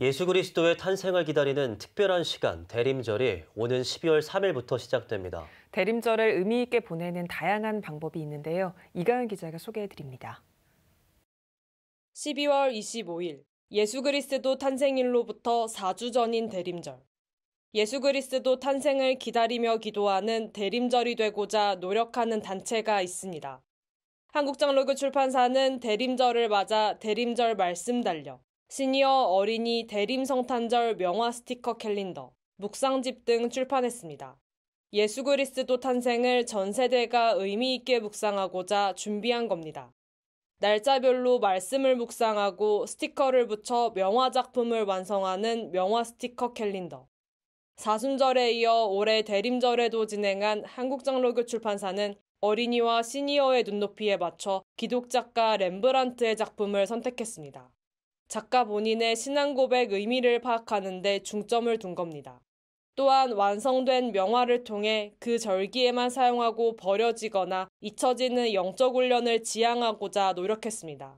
예수 그리스도의 탄생을 기다리는 특별한 시간 대림절이 오는 12월 3일부터 시작됩니다. 대림절을 의미 있게 보내는 다양한 방법이 있는데요. 이가은 기자가 소개해 드립니다. 12월 25일 예수 그리스도 탄생일로부터 4주 전인 대림절. 예수 그리스도 탄생을 기다리며 기도하는 대림절이 되고자 노력하는 단체가 있습니다. 한국장로교 출판사는 대림절을 맞아 대림절 말씀 달력 시니어 어린이 대림성탄절 명화 스티커 캘린더, 묵상집 등 출판했습니다. 예수 그리스도 탄생을 전 세대가 의미 있게 묵상하고자 준비한 겁니다. 날짜별로 말씀을 묵상하고 스티커를 붙여 명화 작품을 완성하는 명화 스티커 캘린더. 사순절에 이어 올해 대림절에도 진행한 한국장로교 출판사는 어린이와 시니어의 눈높이에 맞춰 기독 작가 렘브란트의 작품을 선택했습니다. 작가 본인의 신앙 고백 의미를 파악하는 데 중점을 둔 겁니다. 또한 완성된 명화를 통해 그 절기에만 사용하고 버려지거나 잊혀지는 영적 훈련을 지향하고자 노력했습니다.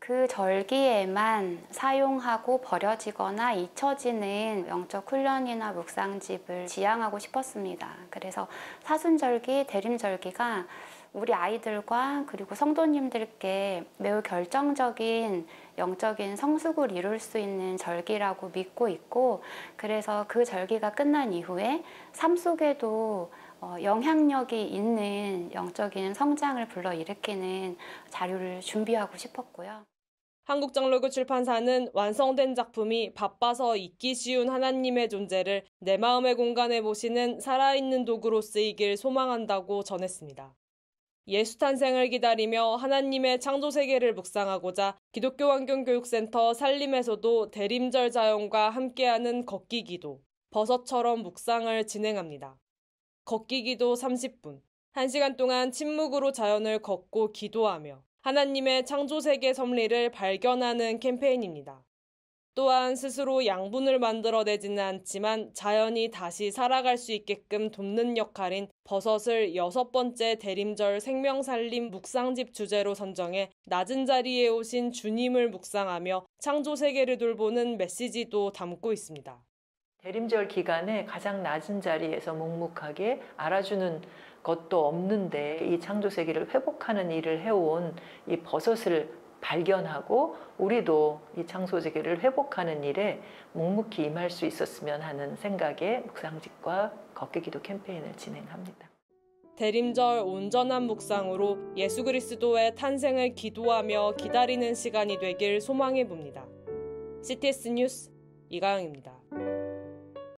그 절기에만 사용하고 버려지거나 잊혀지는 영적 훈련이나 묵상집을 지향하고 싶었습니다. 그래서 사순절기, 대림절기가 우리 아이들과 그리고 성도님들께 매우 결정적인 영적인 성숙을 이룰 수 있는 절기라고 믿고 있고 그래서 그 절기가 끝난 이후에 삶 속에도 어, 영향력이 있는 영적인 성장을 불러일으키는 자료를 준비하고 싶었고요. 한국장로교 출판사는 완성된 작품이 바빠서 잊기 쉬운 하나님의 존재를 내 마음의 공간에 모시는 살아있는 도구로 쓰이길 소망한다고 전했습니다. 예수 탄생을 기다리며 하나님의 창조 세계를 묵상하고자 기독교 환경교육센터 산림에서도 대림절 자연과 함께하는 걷기 기도, 버섯처럼 묵상을 진행합니다. 걷기 기도 30분. 1시간 동안 침묵으로 자연을 걷고 기도하며 하나님의 창조 세계 섭리를 발견하는 캠페인입니다. 또한 스스로 양분을 만들어내지는 않지만 자연이 다시 살아갈 수 있게끔 돕는 역할인 버섯을 여섯 번째 대림절 생명살림 묵상집 주제로 선정해 낮은 자리에 오신 주님을 묵상하며 창조세계를 돌보는 메시지도 담고 있습니다. 대림절 기간에 가장 낮은 자리에서 묵묵하게 알아주는 것도 없는데 이 창조세계를 회복하는 일을 해온 이 버섯을 발견하고 우리도 이 창조세계를 회복하는 일에 묵묵히 임할 수 있었으면 하는 생각에 묵상집과 걷기기도 캠페인을 진행합니다. 대림절 온전한 묵상으로 예수 그리스도의 탄생을 기도하며 기다리는 시간이 되길 소망해 봅니다. CTS 뉴스 이가영입니다.